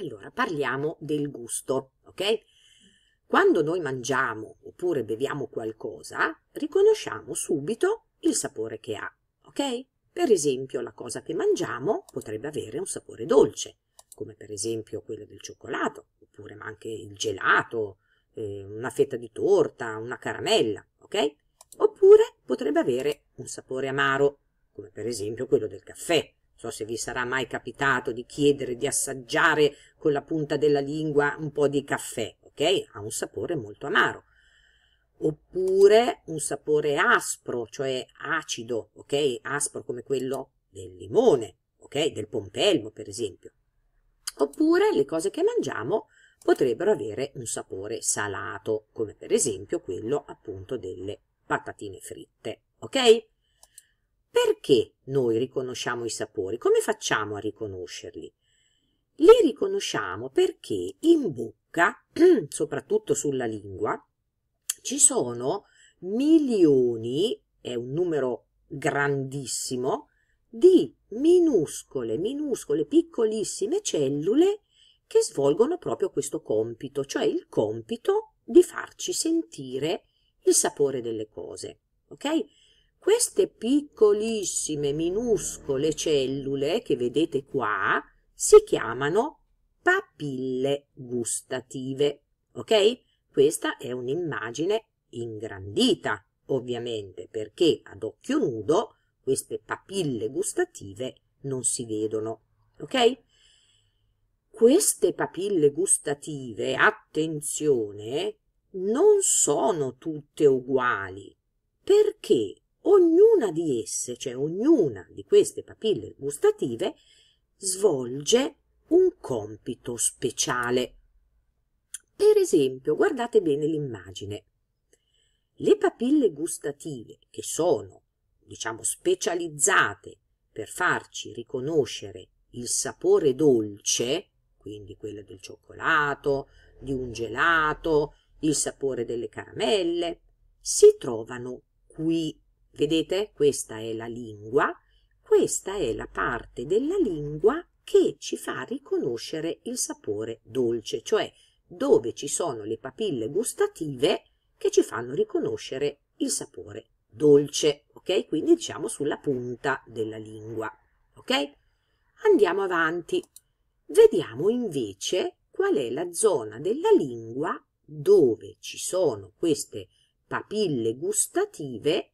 Allora parliamo del gusto, ok? Quando noi mangiamo oppure beviamo qualcosa, riconosciamo subito il sapore che ha, ok? Per esempio, la cosa che mangiamo potrebbe avere un sapore dolce, come per esempio quello del cioccolato, oppure anche il gelato, eh, una fetta di torta, una caramella, ok? Oppure potrebbe avere un sapore amaro, come per esempio quello del caffè, so se vi sarà mai capitato di chiedere di assaggiare con la punta della lingua un po' di caffè, ok? Ha un sapore molto amaro. Oppure un sapore aspro, cioè acido, ok? Aspro come quello del limone, ok? Del pompelmo, per esempio. Oppure le cose che mangiamo potrebbero avere un sapore salato, come per esempio quello appunto delle patatine fritte, ok? Perché noi riconosciamo i sapori? Come facciamo a riconoscerli? Li riconosciamo perché in bocca, soprattutto sulla lingua, ci sono milioni, è un numero grandissimo, di minuscole, minuscole, piccolissime cellule che svolgono proprio questo compito, cioè il compito di farci sentire il sapore delle cose. Ok? Queste piccolissime, minuscole cellule che vedete qua si chiamano papille gustative. Ok? Questa è un'immagine ingrandita, ovviamente, perché ad occhio nudo queste papille gustative non si vedono. Ok? Queste papille gustative, attenzione, non sono tutte uguali, perché Ognuna di esse, cioè ognuna di queste papille gustative, svolge un compito speciale. Per esempio, guardate bene l'immagine. Le papille gustative, che sono, diciamo, specializzate per farci riconoscere il sapore dolce, quindi quello del cioccolato, di un gelato, il sapore delle caramelle, si trovano qui Vedete, questa è la lingua, questa è la parte della lingua che ci fa riconoscere il sapore dolce, cioè dove ci sono le papille gustative che ci fanno riconoscere il sapore dolce, ok? Quindi diciamo sulla punta della lingua, ok? Andiamo avanti. Vediamo invece qual è la zona della lingua dove ci sono queste papille gustative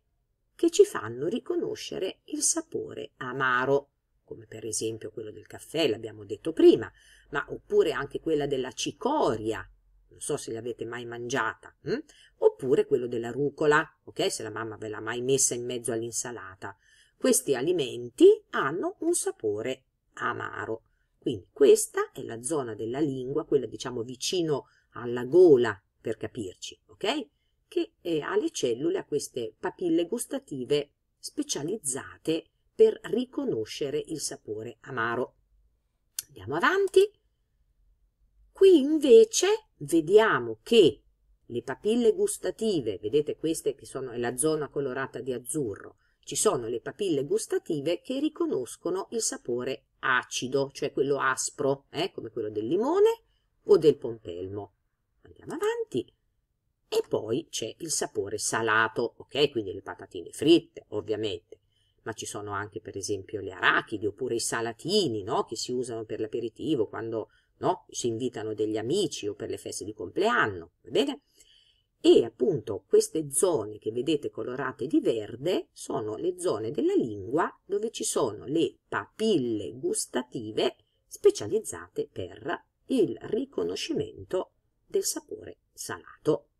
che ci fanno riconoscere il sapore amaro, come per esempio quello del caffè, l'abbiamo detto prima, ma oppure anche quella della cicoria, non so se l'avete mai mangiata, hm? oppure quello della rucola, ok? Se la mamma ve l'ha mai messa in mezzo all'insalata. Questi alimenti hanno un sapore amaro. Quindi questa è la zona della lingua, quella diciamo vicino alla gola, per capirci, ok? che alle cellule a queste papille gustative specializzate per riconoscere il sapore amaro. Andiamo avanti. Qui invece vediamo che le papille gustative, vedete queste che sono la zona colorata di azzurro, ci sono le papille gustative che riconoscono il sapore acido, cioè quello aspro, eh, come quello del limone o del pompelmo. Andiamo avanti. E poi c'è il sapore salato, ok? Quindi le patatine fritte, ovviamente, ma ci sono anche per esempio le arachidi oppure i salatini, no? Che si usano per l'aperitivo quando no? si invitano degli amici o per le feste di compleanno, va bene? E appunto queste zone che vedete colorate di verde sono le zone della lingua dove ci sono le papille gustative specializzate per il riconoscimento del sapore salato.